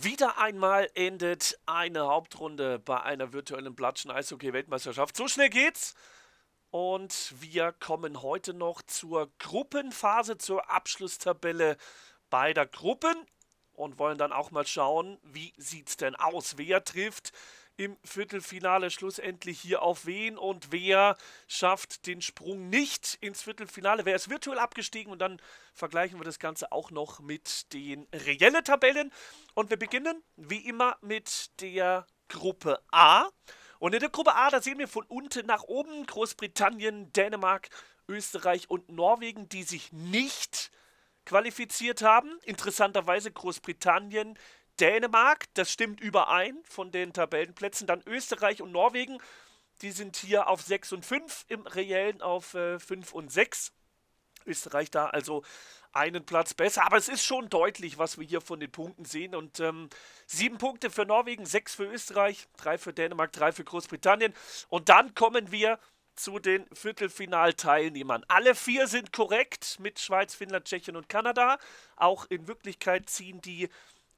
Wieder einmal endet eine Hauptrunde bei einer virtuellen Platschen Eishockey-Weltmeisterschaft. So schnell geht's. Und wir kommen heute noch zur Gruppenphase, zur Abschlusstabelle beider Gruppen und wollen dann auch mal schauen, wie sieht's denn aus? Wer trifft? im Viertelfinale schlussendlich hier auf wen und wer schafft den Sprung nicht ins Viertelfinale. Wer ist virtuell abgestiegen und dann vergleichen wir das Ganze auch noch mit den reellen Tabellen. Und wir beginnen wie immer mit der Gruppe A. Und in der Gruppe A, da sehen wir von unten nach oben Großbritannien, Dänemark, Österreich und Norwegen, die sich nicht qualifiziert haben. Interessanterweise Großbritannien, Dänemark, das stimmt überein von den Tabellenplätzen. Dann Österreich und Norwegen, die sind hier auf 6 und 5, im Reellen auf äh, 5 und 6. Österreich da also einen Platz besser. Aber es ist schon deutlich, was wir hier von den Punkten sehen. Und ähm, sieben Punkte für Norwegen, sechs für Österreich, drei für Dänemark, drei für Großbritannien. Und dann kommen wir zu den Viertelfinalteilnehmern. Alle vier sind korrekt mit Schweiz, Finnland, Tschechien und Kanada. Auch in Wirklichkeit ziehen die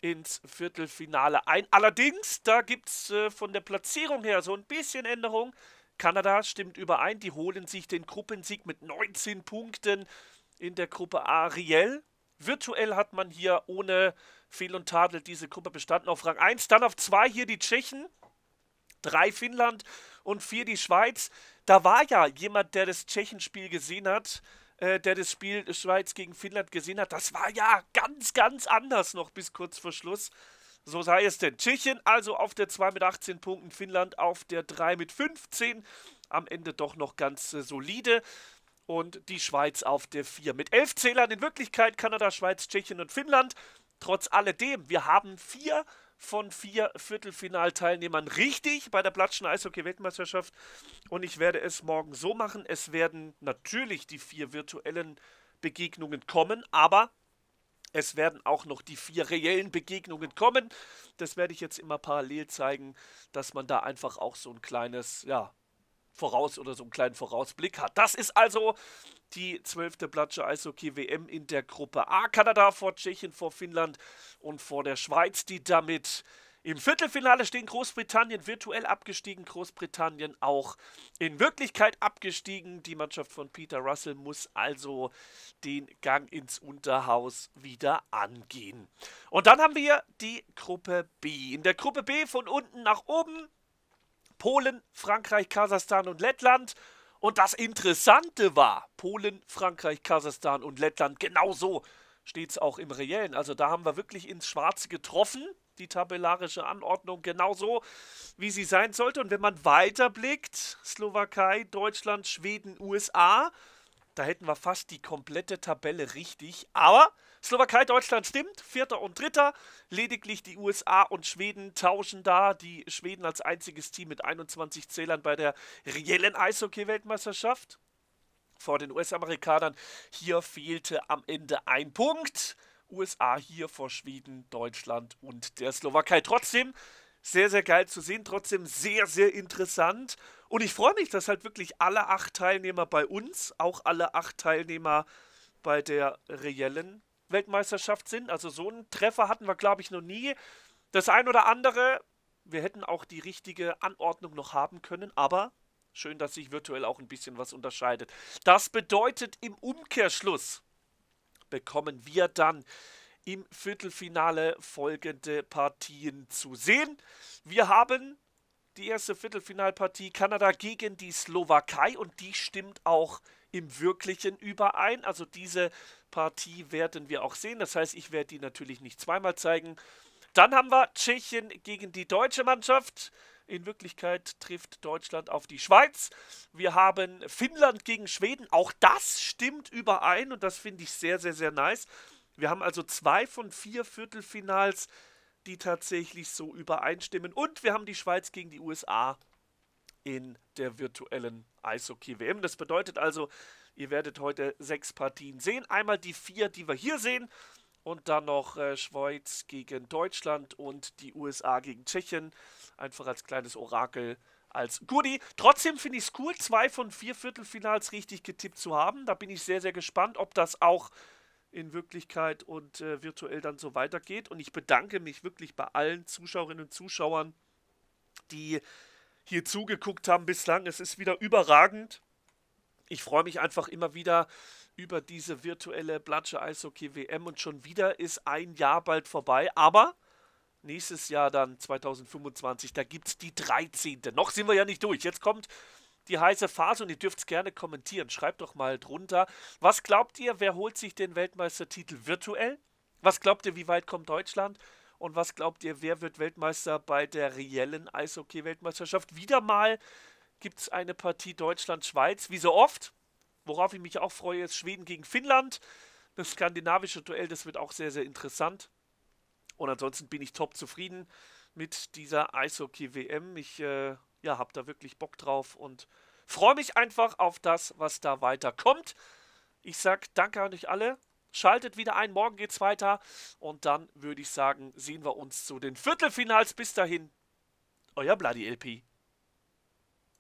ins Viertelfinale ein. Allerdings, da gibt es äh, von der Platzierung her so ein bisschen Änderung. Kanada stimmt überein, die holen sich den Gruppensieg mit 19 Punkten in der Gruppe A Riel. Virtuell hat man hier ohne Fehl und Tadel diese Gruppe bestanden auf Rang 1. Dann auf 2 hier die Tschechen, 3 Finnland und 4 die Schweiz. Da war ja jemand, der das Tschechenspiel gesehen hat äh, der das Spiel Schweiz gegen Finnland gesehen hat, das war ja ganz, ganz anders noch bis kurz vor Schluss. So sei es denn. Tschechien also auf der 2 mit 18 Punkten, Finnland auf der 3 mit 15. Am Ende doch noch ganz äh, solide. Und die Schweiz auf der 4 mit 11 Zählern. In Wirklichkeit Kanada, Schweiz, Tschechien und Finnland. Trotz alledem, wir haben vier von vier Viertelfinalteilnehmern richtig bei der Platschen Eishockey-Weltmeisterschaft. Und ich werde es morgen so machen. Es werden natürlich die vier virtuellen Begegnungen kommen, aber es werden auch noch die vier reellen Begegnungen kommen. Das werde ich jetzt immer parallel zeigen, dass man da einfach auch so ein kleines, ja, voraus oder so einen kleinen Vorausblick hat. Das ist also die zwölfte Platsche Eishockey WM in der Gruppe A. Kanada vor Tschechien, vor Finnland und vor der Schweiz, die damit im Viertelfinale stehen Großbritannien virtuell abgestiegen, Großbritannien auch in Wirklichkeit abgestiegen. Die Mannschaft von Peter Russell muss also den Gang ins Unterhaus wieder angehen. Und dann haben wir die Gruppe B. In der Gruppe B von unten nach oben Polen, Frankreich, Kasachstan und Lettland. Und das Interessante war, Polen, Frankreich, Kasachstan und Lettland, genauso steht es auch im Reellen. Also da haben wir wirklich ins Schwarze getroffen, die tabellarische Anordnung genauso, wie sie sein sollte. Und wenn man weiterblickt, Slowakei, Deutschland, Schweden, USA, da hätten wir fast die komplette Tabelle richtig. Aber Slowakei, Deutschland stimmt. Vierter und Dritter. Lediglich die USA und Schweden tauschen da. Die Schweden als einziges Team mit 21 Zählern bei der reellen Eishockey-Weltmeisterschaft. Vor den US-Amerikanern. Hier fehlte am Ende ein Punkt. USA hier vor Schweden, Deutschland und der Slowakei. Trotzdem sehr, sehr geil zu sehen, trotzdem sehr, sehr interessant. Und ich freue mich, dass halt wirklich alle acht Teilnehmer bei uns, auch alle acht Teilnehmer bei der reellen Weltmeisterschaft sind. Also so einen Treffer hatten wir, glaube ich, noch nie. Das ein oder andere, wir hätten auch die richtige Anordnung noch haben können, aber schön, dass sich virtuell auch ein bisschen was unterscheidet. Das bedeutet im Umkehrschluss bekommen wir dann im Viertelfinale folgende Partien zu sehen. Wir haben die erste Viertelfinalpartie Kanada gegen die Slowakei und die stimmt auch im Wirklichen überein. Also diese Partie werden wir auch sehen. Das heißt, ich werde die natürlich nicht zweimal zeigen. Dann haben wir Tschechien gegen die deutsche Mannschaft. In Wirklichkeit trifft Deutschland auf die Schweiz. Wir haben Finnland gegen Schweden. Auch das stimmt überein und das finde ich sehr, sehr, sehr nice. Wir haben also zwei von vier Viertelfinals, die tatsächlich so übereinstimmen. Und wir haben die Schweiz gegen die USA in der virtuellen Eishockey-WM. Das bedeutet also, ihr werdet heute sechs Partien sehen. Einmal die vier, die wir hier sehen. Und dann noch äh, Schweiz gegen Deutschland und die USA gegen Tschechien. Einfach als kleines Orakel, als Goodie. Trotzdem finde ich es cool, zwei von vier Viertelfinals richtig getippt zu haben. Da bin ich sehr, sehr gespannt, ob das auch in Wirklichkeit und äh, virtuell dann so weitergeht. Und ich bedanke mich wirklich bei allen Zuschauerinnen und Zuschauern, die hier zugeguckt haben bislang. Es ist wieder überragend. Ich freue mich einfach immer wieder über diese virtuelle Blatsche Eishockey WM und schon wieder ist ein Jahr bald vorbei. Aber nächstes Jahr dann 2025, da gibt es die 13. Noch sind wir ja nicht durch. Jetzt kommt die heiße Phase und ihr dürft es gerne kommentieren. Schreibt doch mal drunter. Was glaubt ihr, wer holt sich den Weltmeistertitel virtuell? Was glaubt ihr, wie weit kommt Deutschland? Und was glaubt ihr, wer wird Weltmeister bei der reellen Eishockey-Weltmeisterschaft? Wieder mal gibt es eine Partie Deutschland-Schweiz, wie so oft. Worauf ich mich auch freue, ist Schweden gegen Finnland. Das skandinavische Duell, das wird auch sehr, sehr interessant. Und ansonsten bin ich top zufrieden mit dieser Eishockey-WM. Ich äh, ja, hab da wirklich Bock drauf und freue mich einfach auf das, was da weiterkommt. Ich sag danke an euch alle. Schaltet wieder ein, morgen geht's weiter. Und dann würde ich sagen, sehen wir uns zu den Viertelfinals. Bis dahin, euer Bloody LP.